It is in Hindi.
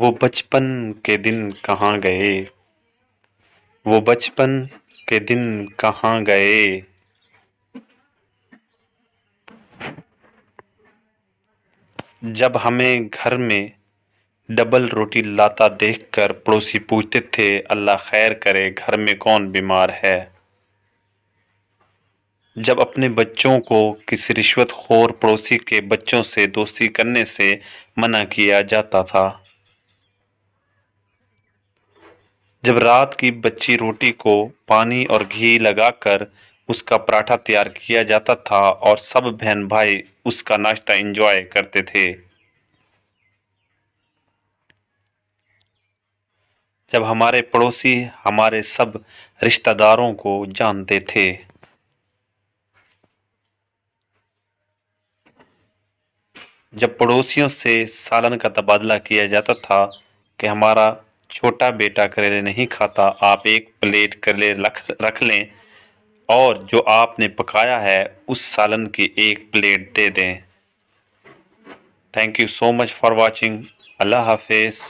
वो बचपन के दिन कहाँ गए वो बचपन के दिन कहाँ गए जब हमें घर में डबल रोटी लाता देखकर पड़ोसी पूछते थे अल्लाह खैर करे घर में कौन बीमार है जब अपने बच्चों को किसी रिश्वत खोर पड़ोसी के बच्चों से दोस्ती करने से मना किया जाता था जब रात की बच्ची रोटी को पानी और घी लगाकर उसका पराठा तैयार किया जाता था और सब बहन भाई उसका नाश्ता एंजॉय करते थे जब हमारे पड़ोसी हमारे सब रिश्तेदारों को जानते थे जब पड़ोसियों से सालन का तबादला किया जाता था कि हमारा छोटा बेटा करेले नहीं खाता आप एक प्लेट करेले रख रख लें और जो आपने पकाया है उस सालन की एक प्लेट दे दें thank you so much for watching अल्लाह हाफिज़